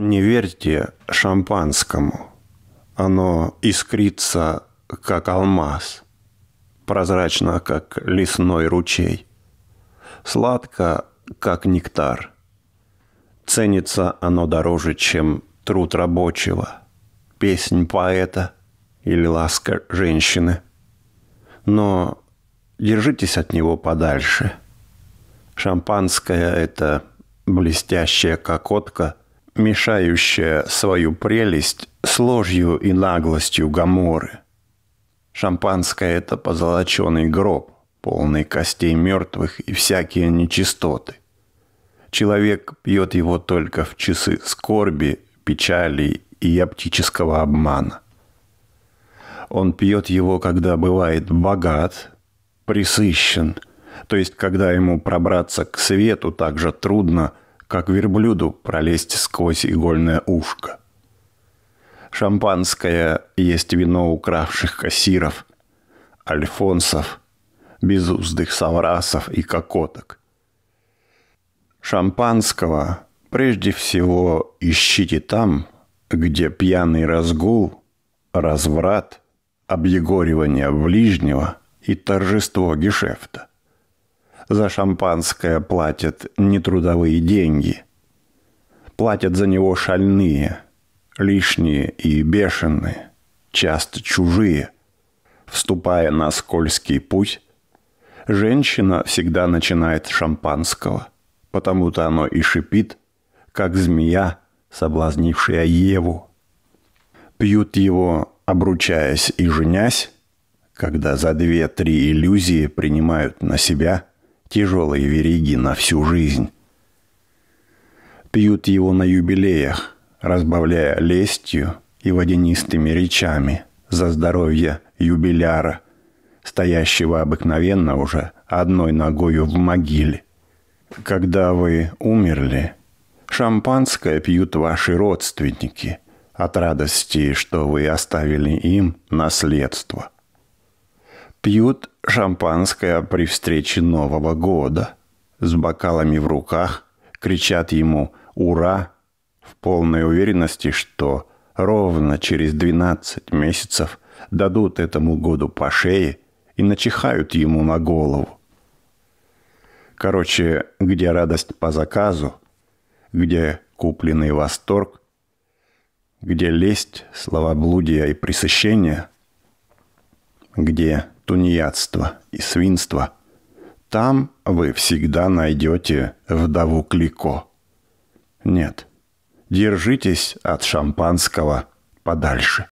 Не верьте шампанскому. Оно искрится, как алмаз, прозрачно, как лесной ручей, сладко, как нектар. Ценится оно дороже, чем труд рабочего, песнь поэта или ласка женщины. Но держитесь от него подальше. Шампанское – это блестящая кокотка – мешающая свою прелесть с ложью и наглостью Гаморы. Шампанское — это позолоченный гроб, полный костей мертвых и всякие нечистоты. Человек пьет его только в часы скорби, печали и оптического обмана. Он пьет его, когда бывает богат, присыщен, то есть когда ему пробраться к свету так же трудно – как верблюду пролезть сквозь игольное ушко. Шампанское есть вино укравших кассиров, альфонсов, безуздых саврасов и кокоток. Шампанского прежде всего ищите там, где пьяный разгул, разврат, объегоривание ближнего и торжество гешефта. За шампанское платят нетрудовые деньги. Платят за него шальные, лишние и бешеные, часто чужие. Вступая на скользкий путь, женщина всегда начинает шампанского, потому-то оно и шипит, как змея, соблазнившая Еву. Пьют его, обручаясь и женясь, когда за две-три иллюзии принимают на себя – Тяжелые вериги на всю жизнь. Пьют его на юбилеях, разбавляя лестью и водянистыми речами за здоровье юбиляра, стоящего обыкновенно уже одной ногою в могиле. Когда вы умерли, шампанское пьют ваши родственники от радости, что вы оставили им наследство – пьют шампанское при встрече Нового года. С бокалами в руках кричат ему «Ура!» в полной уверенности, что ровно через 12 месяцев дадут этому году по шее и начихают ему на голову. Короче, где радость по заказу, где купленный восторг, где лесть, словоблудие и присыщение, где тунеядства и свинство. Там вы всегда найдете вдову Клико. Нет, держитесь от шампанского подальше.